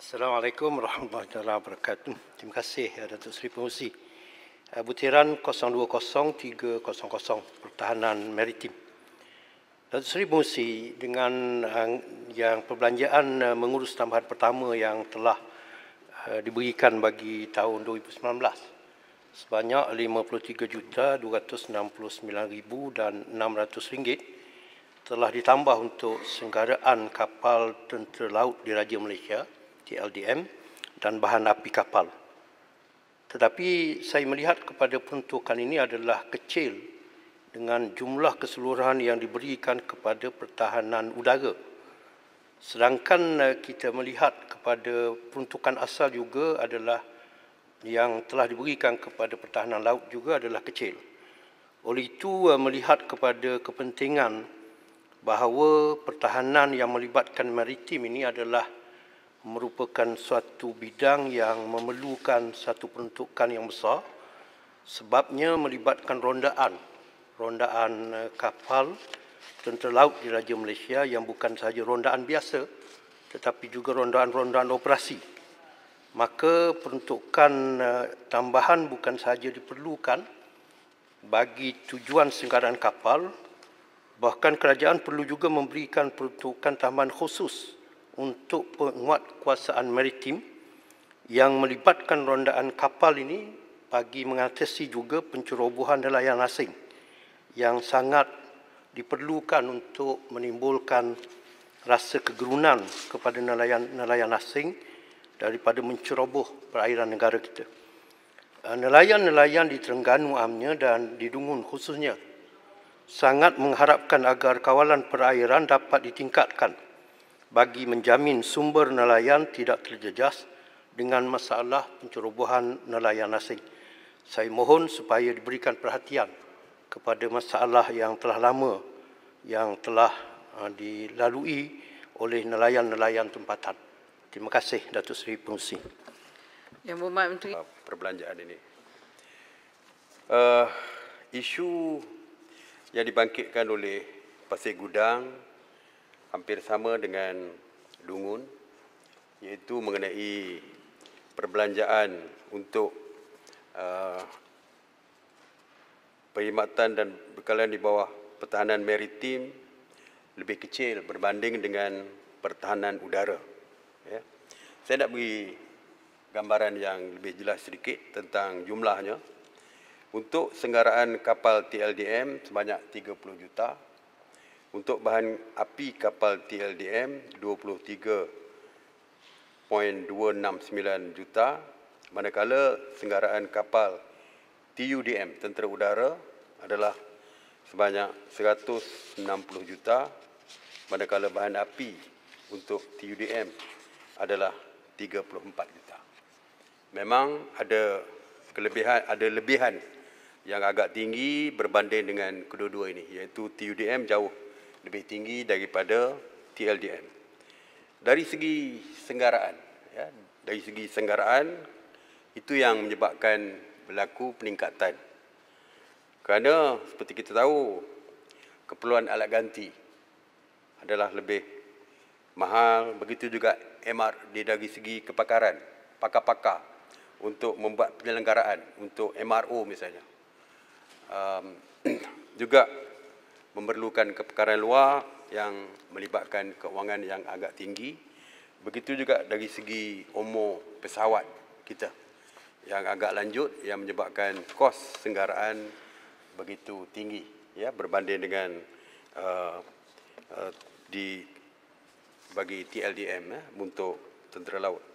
Assalamualaikum warahmatullahi wabarakatuh. Terima kasih ya Datuk Seri Pengerusi. Eh, butiran 020300 Pertahanan Maritim. Datuk Seri Pengerusi dengan eh, yang perbelanjaan eh, mengurus tambahan pertama yang telah diberikan bagi tahun 2019 sebanyak 53 juta 269,000 dan 600 ringgit telah ditambah untuk senggaraan kapal tentera laut diraja Malaysia. TLDM dan bahan api kapal. Tetapi saya melihat kepada peruntukan ini adalah kecil dengan jumlah keseluruhan yang diberikan kepada pertahanan udara. Sedangkan eh, kita melihat kepada peruntukan asal juga adalah yang telah diberikan kepada pertahanan laut juga adalah kecil. Oleh itu eh, melihat kepada kepentingan bahawa pertahanan yang melibatkan maritim ini adalah merupakan suatu bidang yang memerlukan satu peruntukan yang besar sebabnya melibatkan rondaan rondaan eh, kapal tentera laut di Raja Malaysia yang bukan sahaja rondaan biasa tetapi juga rondaan-rondaan operasi maka peruntukan eh, tambahan bukan sahaja diperlukan bagi tujuan sengkaraan kapal bahkan kerajaan perlu juga memberikan peruntukan tambahan khusus untuk penguat kuasaan maritim yang melibatkan rondaan kapal ini bagi mengatasi juga pencerobohan nelayan asing yang sangat diperlukan untuk menimbulkan rasa kegerunan kepada nelayan-nelayan asing daripada menceroboh perairan negara kita. Eh, nelayan-nelayan di Terengganu amnya dan di Dungun khususnya sangat mengharapkan agar kawalan perairan dapat ditingkatkan bagi menjamin sumber nelayan tidak terjejas dengan masalah pencerobohan nelayan asing. Saya mohon supaya diberikan perhatian kepada masalah yang telah lama yang telah uh, dilalui oleh nelayan-nelayan tempatan. Terima kasih Datuk Seri Pengurusi. Yang Bumat Menteri. Uh, perbelanjaan ini. Uh, isu yang dibangkitkan oleh Pasir Gudang, hampir sama dengan Dungun iaitu mengenai perbelanjaan untuk uh, perkhidmatan dan bekalan di bawah pertahanan maritim lebih kecil berbanding dengan pertahanan udara. Ya. Saya nak beri gambaran yang lebih jelas sedikit tentang jumlahnya. Untuk senggaraan kapal TLDM sebanyak 30 juta, untuk bahan api kapal TLDM 23.269 juta manakala senggaraan kapal TUDM tentera udara adalah sebanyak 160 juta manakala bahan api untuk TUDM adalah 34 juta. Memang ada kelebihan ada lebihan yang agak tinggi berbanding dengan kedua-dua ini iaitu TUDM jauh lebih tinggi daripada TLDM. Dari segi senggaraan, ya, dari segi senggaraan itu yang menyebabkan berlaku peningkatan. Kerana seperti kita tahu, keperluan alat ganti adalah lebih mahal. Begitu juga MR di dari segi kepakaran, pakar-pakar untuk membuat penyelenggaraan, untuk MRO misalnya. Um, juga memerlukan keperkara luar yang melibatkan keuangan yang agak tinggi. Begitu juga dari segi umur pesawat kita yang agak lanjut yang menyebabkan kos senggaraan begitu tinggi ya berbanding dengan uh, uh, di bagi TLDM ya, untuk tentera laut.